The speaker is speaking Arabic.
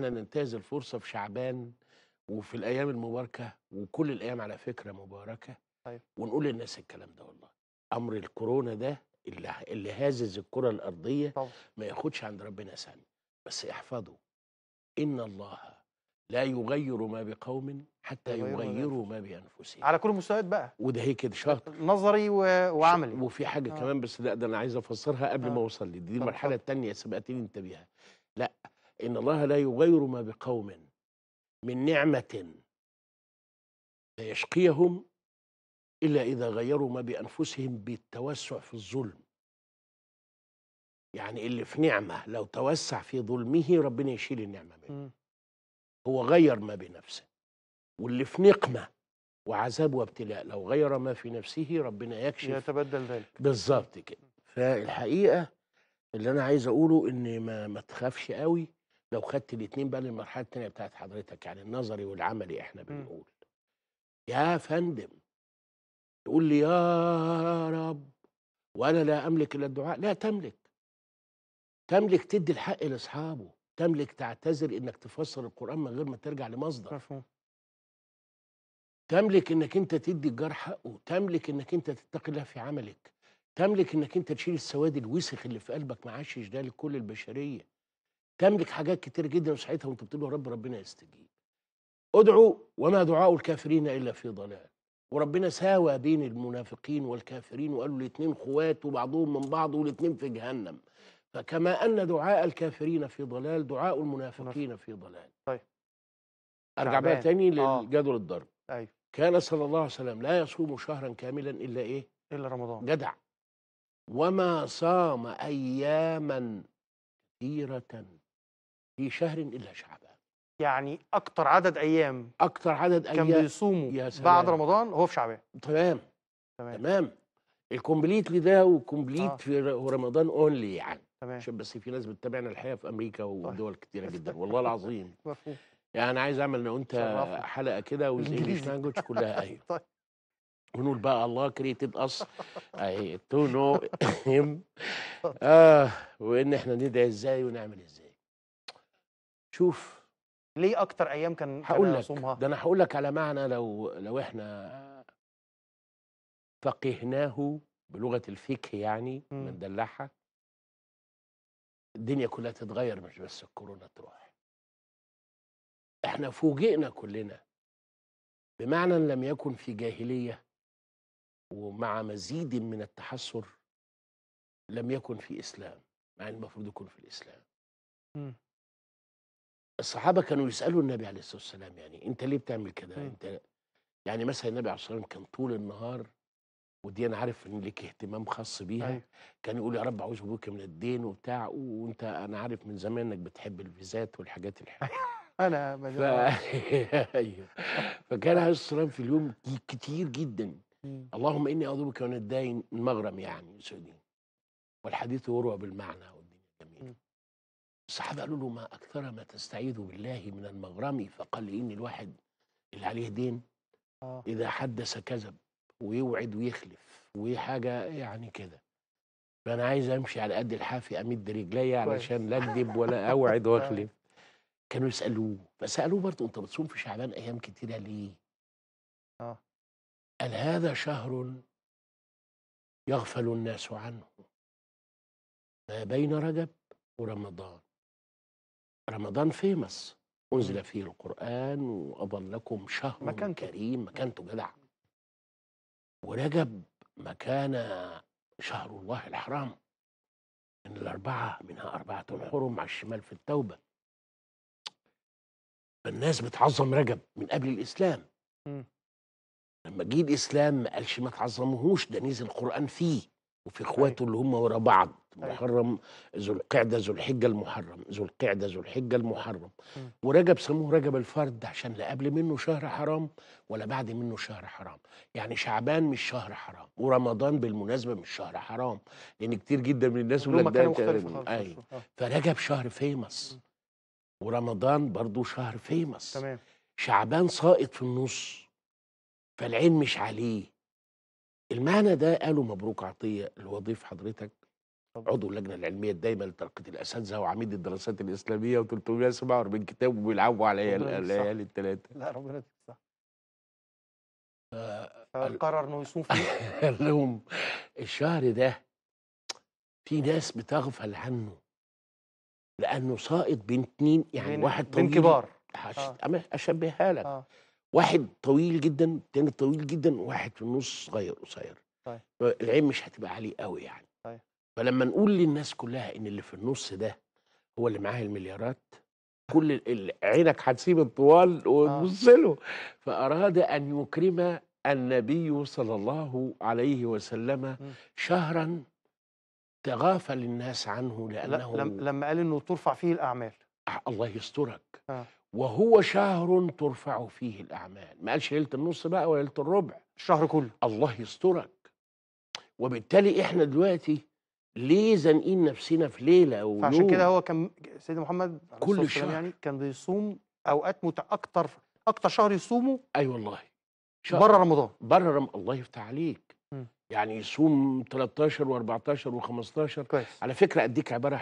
احنا ننتهز الفرصه في شعبان وفي الايام المباركه وكل الايام على فكره مباركه أيوة. ونقول للناس الكلام ده والله امر الكورونا ده اللي اللي هازز الكره الارضيه طبعا. ما ياخدش عند ربنا ثانيه بس احفظوا ان الله لا يغير ما بقوم حتى يغيروا ما بانفسهم على كل المستويات بقى وده هي كده شاطر نظري و... وعملي وفي حاجه آه. كمان بس ده, ده انا عايز افسرها قبل آه. ما اوصل لي دي المرحله الثانيه سبقتني انت بيها إن الله لا يغير ما بقوم من نعمة فيشقيهم إلا إذا غيروا ما بأنفسهم بالتوسع في الظلم يعني اللي في نعمة لو توسع في ظلمه ربنا يشيل النعمة منه هو غير ما بنفسه واللي في نقمة وعذاب وابتلاء لو غير ما في نفسه ربنا يكشف يتبدل ذلك بالظبط كده فالحقيقة اللي أنا عايز أقوله إن ما, ما تخافش قوي لو خدت الاثنين بقى للمرحله الثانيه بتاعت حضرتك يعني النظري والعملي احنا إمم. بنقول يا فندم تقول لي يا رب وانا لا املك الا الدعاء لا تملك تملك تدي الحق لاصحابه تملك تعتذر انك تفسر القران من غير ما ترجع لمصدر مفهوم تملك انك انت تدي الجار حقه تملك انك انت تتقي الله في عملك تملك انك انت تشيل السواد الوسخ اللي في قلبك ما عاشش ده لكل البشريه تملك حاجات كتير جدا وساعتها وانت بتقول يا رب ربنا يستجيب ادعوا وما دعاء الكافرين الا في ضلال وربنا ساوى بين المنافقين والكافرين وقال له الاثنين خوات وبعضهم من بعض والاثنين في جهنم فكما ان دعاء الكافرين في ضلال دعاء المنافقين في ضلال طيب ارجع بقى تاني آه. لجدول الضرب ايوه كان صلى الله عليه وسلم لا يصوم شهرا كاملا الا ايه الا رمضان جدع وما صام اياما كثيره في شهر إلا شعبان يعني أكتر عدد أيام أكتر عدد أيام كان بيصوموا بعد رمضان هو في شعبان تمام تمام, تمام. الكومبليت ده وكومبليت آه. في رمضان اونلي يعني تمام عشان بس في ناس بتتابعنا الحقيقه في امريكا ودول كتيره جدا والله العظيم مفهوم يعني انا عايز اعمل انا وانت حلقه كده والانجلش لانجوج كلها ايوه طيب ونقول بقى الله كريتد اس اي تو نو هيم اه وان احنا ندعي ازاي ونعمل ازاي شوف ليه اكتر ايام كان هقول لك ده انا هقول لك على معنى لو لو احنا فقهناه بلغه الفقه يعني مندلعها امم. الدنيا كلها تتغير مش بس الكورونا تروح احنا فوجئنا كلنا بمعنى لم يكن في جاهليه ومع مزيد من التحسر لم يكن في اسلام مع المفروض يكون في الاسلام م. امم. الصحابه كانوا يسالوا النبي عليه الصلاه والسلام يعني انت ليه بتعمل كده إمم. انت يعني مثلا النبي عليه الصلاه والسلام كان طول النهار ودي انا عارف ان لك اهتمام خاص بيها أي. أيوه. كان يقول يا رب اعوذ بك من الدين وبتاع وانت انا عارف من زمان انك بتحب الفيزات والحاجات الحلوه انا ف... ايوه فكان عليه الصلاه في اليوم كتير جدا إمم. اللهم اني اعوذ بك من الدين المغرم يعني سعودي والحديث يروى بالمعنى الصحابة قالوا له ما أكثر ما تستعيذ بالله من المغرم فقال لي إن الواحد اللي عليه دين آه. إذا حدث كذب ويوعد ويخلف وحاجة يعني كده فأنا عايز أمشي على قد الحافي أمد رجلي علشان لا أكذب ولا أوعد آه. وأخلف كانوا يسألوه فسألوه برضه أنت بتصوم في شعبان أيام كتيرة ليه؟ آه. قال هذا شهر يغفل الناس عنه ما بين رجب ورمضان رمضان فيمس أنزل فيه القرآن وأظلكم شهر مكانته. كريم مكانته جدع ورجب مكان شهر الله الحرام إن الأربعة منها أربعة الحرم على الشمال في التوبة فالناس بتعظم رجب من قبل الإسلام م. لما جه الإسلام ما قالش ما تعظموهوش ده نزل القرآن فيه وفي أيوة. اخواته اللي هم ورا بعض أيوة. محرم ذو القعده ذو الحجه المحرم ذو القعده ذو الحجه المحرم ورجب سموه رجب الفرد عشان لا قبل منه شهر حرام ولا بعد منه شهر حرام يعني شعبان مش شهر حرام ورمضان بالمناسبه مش شهر حرام لان يعني كتير جدا من الناس ولا لك ده ايوه آه. فرجب شهر فيمس ورمضان برضو شهر فيمس تمام شعبان ساقط في النص فالعين مش عليه المعنى ده قالوا مبروك عطيه الوظيف حضرتك عضو اللجنه العلميه الدائمه لترقيه الاساتذه وعميد الدراسات الاسلاميه و347 كتاب وبيلعبوا على الليالي الثلاثه لا ربنا يديك آه، الصحه فقرر انه يصوم فيه قال لهم الشهر ده في ناس بتغفل عنه لانه سائط بين اتنين يعني واحد طويل بين كبار آه. اشبهها لك آه. واحد طويل جدا تاني طويل جدا واحد في النص صغير قصير طيب العين مش هتبقى عليه قوي يعني طيب فلما نقول للناس كلها ان اللي في النص ده هو اللي معاه المليارات كل عينك هتسيب الطوال آه. وتبص له آه. فاراد ان يكرم النبي صلى الله عليه وسلم م. شهرا تغافل الناس عنه لانه لما قال انه ترفع فيه الاعمال الله يسترك آه. وهو شهر ترفع فيه الأعمال ما قالش ليلة النص بقى ولا ليلة الربع الشهر كله الله يسترك وبالتالي احنا دلوقتي ليه زانقين نفسنا في ليلة ونوم فعشان كده هو كان سيدنا محمد كل شهر يعني كان بيصوم أوقات مت... أكتر أكتر شهر يصومه أي أيوة والله شهر بره رمضان بره رم... الله يفتح عليك م. يعني يصوم 13 و14 و15 كويس على فكرة أديك عبارة